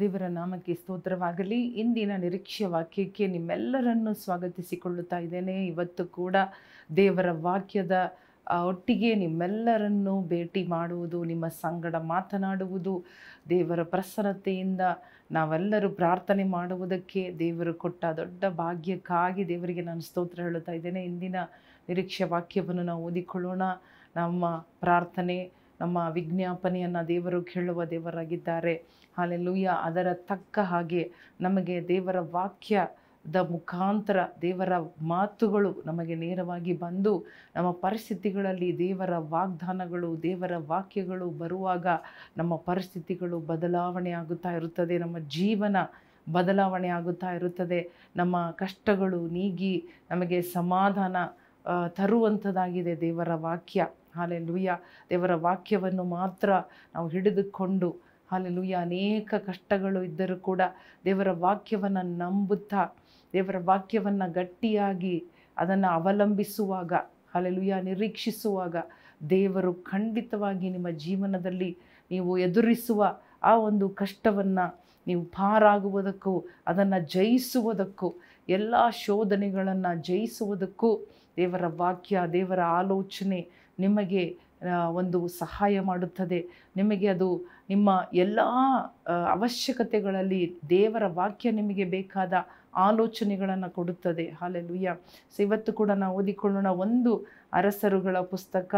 ದೇವರ ನಾಮಕ್ಕೆ ಸ್ತೋತ್ರವಾಗಲಿ ಇಂದಿನ ನಿರೀಕ್ಷೆ ವಾಕ್ಯಕ್ಕೆ ನಿಮ್ಮೆಲ್ಲರನ್ನು ಸ್ವಾಗತಿಸಿಕೊಳ್ಳುತ್ತಾ ಇದ್ದೇನೆ ಇವತ್ತು ಕೂಡ ದೇವರ ವಾಕ್ಯದ ಒಟ್ಟಿಗೆ ನಿಮ್ಮೆಲ್ಲರನ್ನು ಭೇಟಿ ಮಾಡುವುದು ನಿಮ್ಮ ಸಂಗಡ ಮಾತನಾಡುವುದು ದೇವರ ಪ್ರಸನ್ನತೆಯಿಂದ ನಾವೆಲ್ಲರೂ ಪ್ರಾರ್ಥನೆ ಮಾಡುವುದಕ್ಕೆ ದೇವರು ಕೊಟ್ಟ ದೊಡ್ಡ ಭಾಗ್ಯಕ್ಕಾಗಿ ದೇವರಿಗೆ ನಾನು ಸ್ತೋತ್ರ ಹೇಳುತ್ತಾ ಇದ್ದೇನೆ ಇಂದಿನ ನಿರೀಕ್ಷೆ ವಾಕ್ಯವನ್ನು ನಾವು ಓದಿಕೊಳ್ಳೋಣ ನಮ್ಮ ಪ್ರಾರ್ಥನೆ ನಮ್ಮ ವಿಜ್ಞಾಪನೆಯನ್ನು ದೇವರು ಕೇಳುವ ದೇವರಾಗಿದ್ದಾರೆ ಲೂಯ್ಯ ಅದರ ತಕ್ಕ ಹಾಗೆ ನಮಗೆ ದೇವರ ವಾಕ್ಯ ದ ಮುಖಾಂತರ ದೇವರ ಮಾತುಗಳು ನಮಗೆ ನೇರವಾಗಿ ಬಂದು ನಮ್ಮ ಪರಿಸ್ಥಿತಿಗಳಲ್ಲಿ ದೇವರ ವಾಗ್ದಾನಗಳು ದೇವರ ವಾಕ್ಯಗಳು ಬರುವಾಗ ನಮ್ಮ ಪರಿಸ್ಥಿತಿಗಳು ಬದಲಾವಣೆ ಆಗುತ್ತಾ ಇರುತ್ತದೆ ನಮ್ಮ ಜೀವನ ಬದಲಾವಣೆ ಆಗುತ್ತಾ ಇರುತ್ತದೆ ನಮ್ಮ ಕಷ್ಟಗಳು ನೀಗಿ ನಮಗೆ ಸಮಾಧಾನ ತರುವಂಥದ್ದಾಗಿದೆ ದೇವರ ವಾಕ್ಯ ಹಾಲೆ ಲೂಯ್ಯ ದೇವರ ವಾಕ್ಯವನ್ನು ಮಾತ್ರ ನಾವು ಹಿಡಿದುಕೊಂಡು ಹಾಲೆ ಲೂಯ್ಯ ಅನೇಕ ಕಷ್ಟಗಳು ಇದ್ದರೂ ಕೂಡ ದೇವರ ವಾಕ್ಯವನ್ನು ನಂಬುತ್ತಾ ದೇವರ ವಾಕ್ಯವನ್ನು ಗಟ್ಟಿಯಾಗಿ ಅದನ್ನು ಅವಲಂಬಿಸುವಾಗ ಹಾಲೆ ಹಾಲೆಲುಯ್ಯ ನಿರೀಕ್ಷಿಸುವಾಗ ದೇವರು ಖಂಡಿತವಾಗಿ ನಿಮ್ಮ ಜೀವನದಲ್ಲಿ ನೀವು ಎದುರಿಸುವ ಆ ಒಂದು ಕಷ್ಟವನ್ನು ನೀವು ಪಾರಾಗುವುದಕ್ಕೂ ಅದನ್ನು ಜಯಿಸುವುದಕ್ಕೂ ಎಲ್ಲ ಶೋಧನೆಗಳನ್ನು ಜಯಿಸುವುದಕ್ಕೂ ದೇವರ ವಾಕ್ಯ ದೇವರ ಆಲೋಚನೆ ನಿಮಗೆ ಒಂದು ಸಹಾಯ ಮಾಡುತ್ತದೆ ನಿಮಗೆ ಅದು ನಿಮ್ಮ ಎಲ್ಲ ಅವಶ್ಯಕತೆಗಳಲ್ಲಿ ದೇವರ ವಾಕ್ಯ ನಿಮಗೆ ಬೇಕಾದ ಆಲೋಚನೆಗಳನ್ನು ಕೊಡುತ್ತದೆ ಹಾಲೆಲುಯ್ಯ ಸೊ ಇವತ್ತು ಕೂಡ ನಾವು ಓದಿಕೊಳ್ಳೋಣ ಒಂದು ಅರಸರುಗಳ ಪುಸ್ತಕ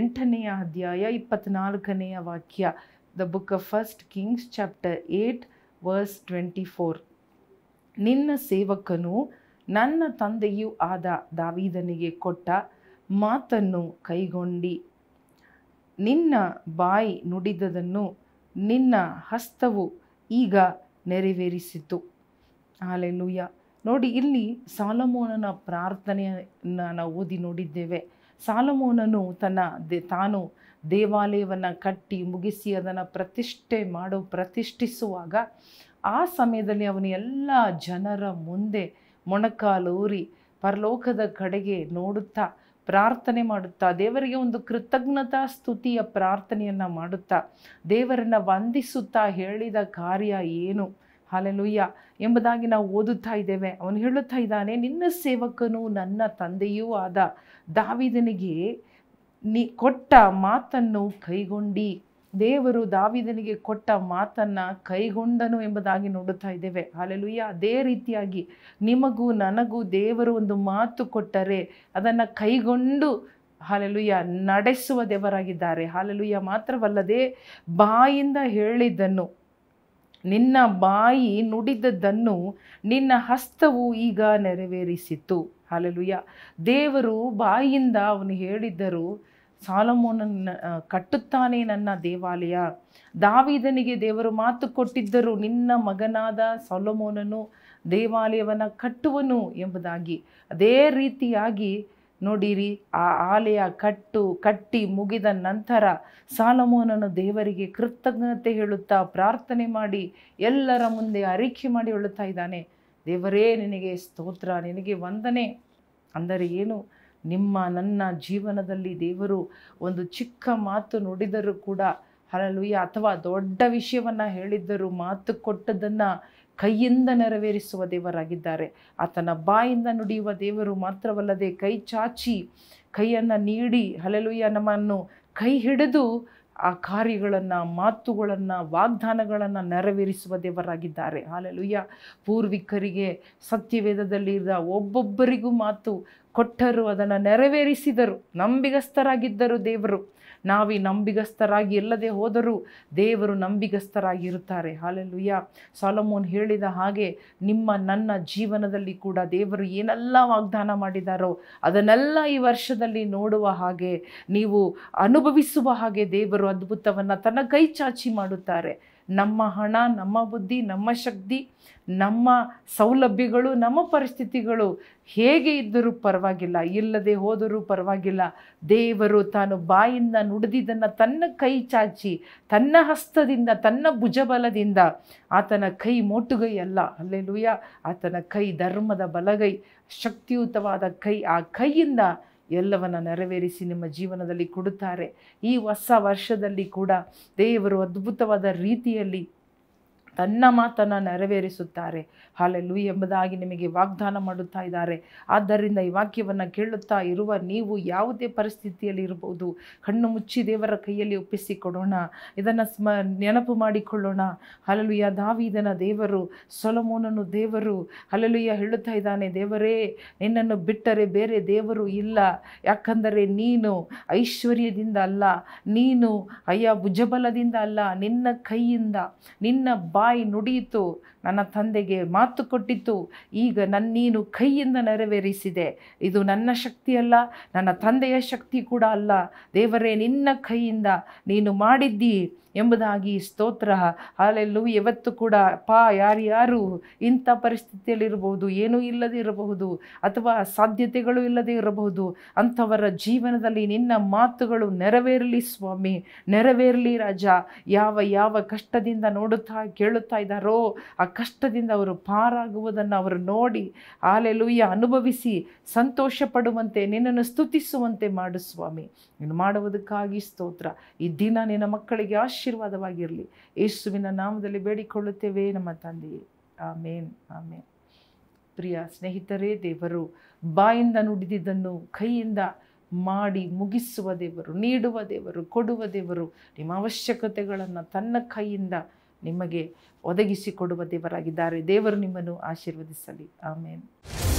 ಎಂಟನೆಯ ಅಧ್ಯಾಯ ಇಪ್ಪತ್ತ್ನಾಲ್ಕನೆಯ ವಾಕ್ಯ the book of first kings chapter eight verse twenty four ನಿನ್ನ ಸೇವಕನು ನನ್ನ ತಂದೆಯೂ ಆದ ದಾವಿದನಿಗೆ ಕೊಟ್ಟ ಮಾತನ್ನು ಕೈಗೊಂಡಿ ನಿನ್ನ ಬಾಯಿ ನುಡಿದದನ್ನು ನಿನ್ನ ಹಸ್ತವು ಈಗ ನೆರವೇರಿಸಿತು ಹಾಲೆಲೂಯ್ಯ ನೋಡಿ ಇಲ್ಲಿ ಸಾಲಮೋನನ ಪ್ರಾರ್ಥನೆಯನ್ನು ನಾವು ಓದಿ ನೋಡಿದ್ದೇವೆ ಸಾಲಮೋನನು ತನ್ನ ದೇ ತಾನು ದೇವಾಲಯವನ್ನು ಕಟ್ಟಿ ಮುಗಿಸಿ ಅದನ್ನು ಪ್ರತಿಷ್ಠೆ ಮಾಡೋ ಪ್ರತಿಷ್ಠಿಸುವಾಗ ಆ ಸಮಯದಲ್ಲಿ ಅವನು ಎಲ್ಲ ಜನರ ಮುಂದೆ ಮೊಣಕಾಲೂರಿ ಪರಲೋಕದ ಕಡೆಗೆ ನೋಡುತ್ತಾ ಪ್ರಾರ್ಥನೆ ಮಾಡುತ್ತಾ ದೇವರಿಗೆ ಒಂದು ಕೃತಜ್ಞತಾ ಸ್ತುತಿಯ ಪ್ರಾರ್ಥನೆಯನ್ನು ಮಾಡುತ್ತಾ ದೇವರನ್ನು ವಂದಿಸುತ್ತಾ ಹೇಳಿದ ಕಾರ್ಯ ಏನು ಹಾಲೆಲುಯ್ಯ ಎಂಬುದಾಗಿ ನಾವು ಓದುತ್ತಾ ಇದ್ದೇವೆ ಅವನು ಹೇಳುತ್ತಾ ಇದ್ದಾನೆ ನಿನ್ನ ಸೇವಕನು ನನ್ನ ತಂದೆಯೂ ಆದ ದಾವಿದನಿಗೆ ನೀ ಕೊಟ್ಟ ಮಾತನ್ನು ಕೈಗೊಂಡಿ ದೇವರು ದಾವಿದನಿಗೆ ಕೊಟ್ಟ ಮಾತನ್ನು ಕೈಗೊಂಡನು ಎಂಬುದಾಗಿ ನೋಡುತ್ತಾ ಇದ್ದೇವೆ ಅಲ್ಲೆಲುಯ್ಯ ಅದೇ ರೀತಿಯಾಗಿ ನಿಮಗೂ ನನಗೂ ದೇವರು ಒಂದು ಮಾತು ಕೊಟ್ಟರೆ ಅದನ್ನು ಕೈಗೊಂಡು ಹಾಲೆಲುಯ್ಯ ನಡೆಸುವ ದೇವರಾಗಿದ್ದಾರೆ ಹಾಲೆಲುಯ್ಯ ಮಾತ್ರವಲ್ಲದೆ ಬಾಯಿಂದ ಹೇಳಿದ್ದನ್ನು ನಿನ್ನ ಬಾಯಿ ನುಡಿದದ್ದನ್ನು ನಿನ್ನ ಹಸ್ತವು ಈಗ ನೆರವೇರಿಸಿತು ಹಾಲೆಲುಯ್ಯ ದೇವರು ಬಾಯಿಂದ ಅವನು ಹೇಳಿದ್ದರು ಸಾಲಮೋನನ್ನ ಕಟ್ಟುತ್ತಾನೆ ನನ್ನ ದೇವಾಲಯ ದಾವಿದನಿಗೆ ದೇವರು ಮಾತು ಕೊಟ್ಟಿದ್ದರು ನಿನ್ನ ಮಗನಾದ ಸಾಲಮೋನನು ದೇವಾಲಯವನ್ನು ಕಟ್ಟುವನು ಎಂಬುದಾಗಿ ಅದೇ ರೀತಿಯಾಗಿ ನೋಡಿರಿ ಆ ಆಲಯ ಕಟ್ಟು ಕಟ್ಟಿ ಮುಗಿದ ನಂತರ ಸಾಲಮೋನನು ದೇವರಿಗೆ ಕೃತಜ್ಞತೆ ಹೇಳುತ್ತಾ ಪ್ರಾರ್ಥನೆ ಮಾಡಿ ಎಲ್ಲರ ಮುಂದೆ ಅರಿಕೆ ಮಾಡಿ ಹೇಳುತ್ತಾ ಇದ್ದಾನೆ ದೇವರೇ ನಿನಗೆ ಸ್ತೋತ್ರ ನಿನಗೆ ವಂದನೆ ಅಂದರೆ ಏನು ನಿಮ್ಮ ನನ್ನ ಜೀವನದಲ್ಲಿ ದೇವರು ಒಂದು ಚಿಕ್ಕ ಮಾತು ನುಡಿದರೂ ಕೂಡ ಹರಲುಯ್ಯ ಅಥವಾ ದೊಡ್ಡ ವಿಷಯವನ್ನು ಹೇಳಿದ್ದರೂ ಮಾತು ಕೊಟ್ಟದನ್ನು ಕೈಯಿಂದ ನೆರವೇರಿಸುವ ದೇವರಾಗಿದ್ದಾರೆ ಆತನ ಬಾಯಿಂದ ನುಡಿಯುವ ದೇವರು ಮಾತ್ರವಲ್ಲದೆ ಕೈ ಚಾಚಿ ಕೈಯನ್ನು ನೀಡಿ ಹಲಲುಯ್ಯ ನಮ್ಮನ್ನು ಕೈ ಹಿಡಿದು ಆ ಕಾರ್ಯಗಳನ್ನು ಮಾತುಗಳನ್ನು ವಾಗ್ದಾನಗಳನ್ನು ನೆರವೇರಿಸುವ ದೇವರಾಗಿದ್ದಾರೆ ಹಾಲೆಲುಯ್ಯ ಪೂರ್ವಿಕರಿಗೆ ಸತ್ಯವೇದದಲ್ಲಿ ಇದ್ದ ಒಬ್ಬೊಬ್ಬರಿಗೂ ಮಾತು ಕೊಟ್ಟರು ಅದನ್ನು ನೆರವೇರಿಸಿದರು ನಂಬಿಗಸ್ತರಾಗಿದ್ದರು ದೇವರು ನಾವೀ ನಂಬಿಗಸ್ತರಾಗಿ ಎಲ್ಲದೆ ಹೋದರೂ ದೇವರು ನಂಬಿಗಸ್ತರಾಗಿರುತ್ತಾರೆ ಹಾಲೆಲ್ಲುಯ್ಯ ಸಾಲಮೋನ್ ಹೇಳಿದ ಹಾಗೆ ನಿಮ್ಮ ನನ್ನ ಜೀವನದಲ್ಲಿ ಕೂಡ ದೇವರು ಏನೆಲ್ಲ ವಾಗ್ದಾನ ಮಾಡಿದಾರೋ ಅದನ್ನೆಲ್ಲ ಈ ವರ್ಷದಲ್ಲಿ ನೋಡುವ ಹಾಗೆ ನೀವು ಅನುಭವಿಸುವ ಹಾಗೆ ದೇವರು ಅದ್ಭುತವನ್ನು ತನ್ನ ಕೈ ಚಾಚಿ ಮಾಡುತ್ತಾರೆ ನಮ್ಮ ಹಣ ನಮ್ಮ ಬುದ್ಧಿ ನಮ್ಮ ಶಕ್ತಿ ನಮ್ಮ ಸೌಲಭ್ಯಗಳು ನಮ್ಮ ಪರಿಸ್ಥಿತಿಗಳು ಹೇಗೆ ಇದ್ದರೂ ಪರವಾಗಿಲ್ಲ ಇಲ್ಲದೆ ಹೋದರೂ ಪರವಾಗಿಲ್ಲ ದೇವರು ತಾನು ಬಾಯಿಂದ ನುಡಿದಿದ್ದನ್ನು ತನ್ನ ಕೈ ಚಾಚಿ ತನ್ನ ಹಸ್ತದಿಂದ ತನ್ನ ಭುಜಬಲದಿಂದ ಆತನ ಕೈ ಮೋಟುಗೈ ಅಲ್ಲ ಅಲ್ಲೇ ಆತನ ಕೈ ಧರ್ಮದ ಬಲಗೈ ಶಕ್ತಿಯುತವಾದ ಕೈ ಆ ಕೈಯಿಂದ ಎಲ್ಲವನ್ನು ನೆರವೇರಿಸಿ ನಿಮ್ಮ ಜೀವನದಲ್ಲಿ ಕೊಡುತ್ತಾರೆ ಈ ಹೊಸ ವರ್ಷದಲ್ಲಿ ಕೂಡ ದೇವರು ಅದ್ಭುತವಾದ ರೀತಿಯಲ್ಲಿ ತನ್ನ ಮಾತನ್ನು ನೆರವೇರಿಸುತ್ತಾರೆ ಹಾಲೆಲ್ಲು ಎಂಬುದಾಗಿ ನಿಮಗೆ ವಾಗ್ದಾನ ಮಾಡುತ್ತಾ ಇದ್ದಾರೆ ಆದ್ದರಿಂದ ಈ ವಾಕ್ಯವನ್ನು ಕೇಳುತ್ತಾ ಇರುವ ನೀವು ಯಾವುದೇ ಪರಿಸ್ಥಿತಿಯಲ್ಲಿ ಇರಬಹುದು ಕಣ್ಣು ಮುಚ್ಚಿ ದೇವರ ಕೈಯಲ್ಲಿ ಒಪ್ಪಿಸಿಕೊಡೋಣ ಇದನ್ನು ಸ್ಮ ನೆನಪು ಮಾಡಿಕೊಳ್ಳೋಣ ಹಲಲುಯ ದಾವಿದನ ದೇವರು ಸೊಲಮೋನನು ದೇವರು ಹಲಲುಯ ಹೇಳುತ್ತಾ ಇದ್ದಾನೆ ದೇವರೇ ನಿನ್ನನ್ನು ಬಿಟ್ಟರೆ ಬೇರೆ ದೇವರು ಇಲ್ಲ ಯಾಕಂದರೆ ನೀನು ಐಶ್ವರ್ಯದಿಂದ ಅಲ್ಲ ನೀನು ಅಯ್ಯ ಭುಜಬಲದಿಂದ ಅಲ್ಲ ನಿನ್ನ ಕೈಯಿಂದ ನಿನ್ನ ಬಾ ತಾಯಿ ನುಡಿಯಿತು ನನ್ನ ತಂದೆಗೆ ಮಾತು ಕೊಟ್ಟಿತು ಈಗ ನನ್ನ ನೀನು ಕೈಯಿಂದ ನೆರವೇರಿಸಿದೆ ಇದು ನನ್ನ ಶಕ್ತಿಯಲ್ಲ ನನ್ನ ತಂದೆಯ ಶಕ್ತಿ ಕೂಡ ಅಲ್ಲ ದೇವರೇ ನಿನ್ನ ಕೈಯಿಂದ ನೀನು ಮಾಡಿದ್ದೀ ಎಂಬುದಾಗಿ ಸ್ತೋತ್ರ ಅಲ್ಲೆಲ್ಲೂ ಯಾವತ್ತು ಕೂಡ ಪಾ ಯಾರ್ಯಾರು ಇಂಥ ಪರಿಸ್ಥಿತಿಯಲ್ಲಿರಬಹುದು ಏನೂ ಇಲ್ಲದೇ ಇರಬಹುದು ಅಥವಾ ಸಾಧ್ಯತೆಗಳು ಇಲ್ಲದೇ ಇರಬಹುದು ಅಂಥವರ ಜೀವನದಲ್ಲಿ ನಿನ್ನ ಮಾತುಗಳು ನೆರವೇರಲಿ ಸ್ವಾಮಿ ನೆರವೇರಲಿ ರಾಜ ಯಾವ ಯಾವ ಕಷ್ಟದಿಂದ ನೋಡುತ್ತಾ ಕೇಳು ಹೇಳುತ್ತಾ ಇದ್ದಾರೋ ಆ ಕಷ್ಟದಿಂದ ಅವರು ಪಾರಾಗುವುದನ್ನು ಅವರು ನೋಡಿ ಆಲೆಲುಯ್ಯ ಅನುಭವಿಸಿ ಸಂತೋಷ ಪಡುವಂತೆ ನಿನ್ನನ್ನು ಸ್ತುತಿಸುವಂತೆ ಮಾಡು ಸ್ವಾಮಿ ನೀನು ಮಾಡುವುದಕ್ಕಾಗಿ ಸ್ತೋತ್ರ ಈ ದಿನ ನಿನ್ನ ಮಕ್ಕಳಿಗೆ ಆಶೀರ್ವಾದವಾಗಿರಲಿ ಯೇಸುವಿನ ನಾಮದಲ್ಲಿ ಬೇಡಿಕೊಳ್ಳುತ್ತೇವೆ ನಮ್ಮ ತಂದೆಯೇ ಆಮೇನ್ ಆಮೇನ್ ಪ್ರಿಯ ಸ್ನೇಹಿತರೇ ದೇವರು ಬಾಯಿಂದ ನುಡಿದಿದ್ದನ್ನು ಕೈಯಿಂದ ಮಾಡಿ ಮುಗಿಸುವ ದೇವರು ನೀಡುವ ದೇವರು ಕೊಡುವ ದೇವರು ನಿಮ್ಮ ಅವಶ್ಯಕತೆಗಳನ್ನು ತನ್ನ ಕೈಯಿಂದ ನಿಮಗೆ ಒದಗಿಸಿಕೊಡುವ ದೇವರಾಗಿದ್ದಾರೆ ದೇವರು ನಿಮ್ಮನ್ನು ಆಶೀರ್ವದಿಸಲಿ ಆಮೇಲೆ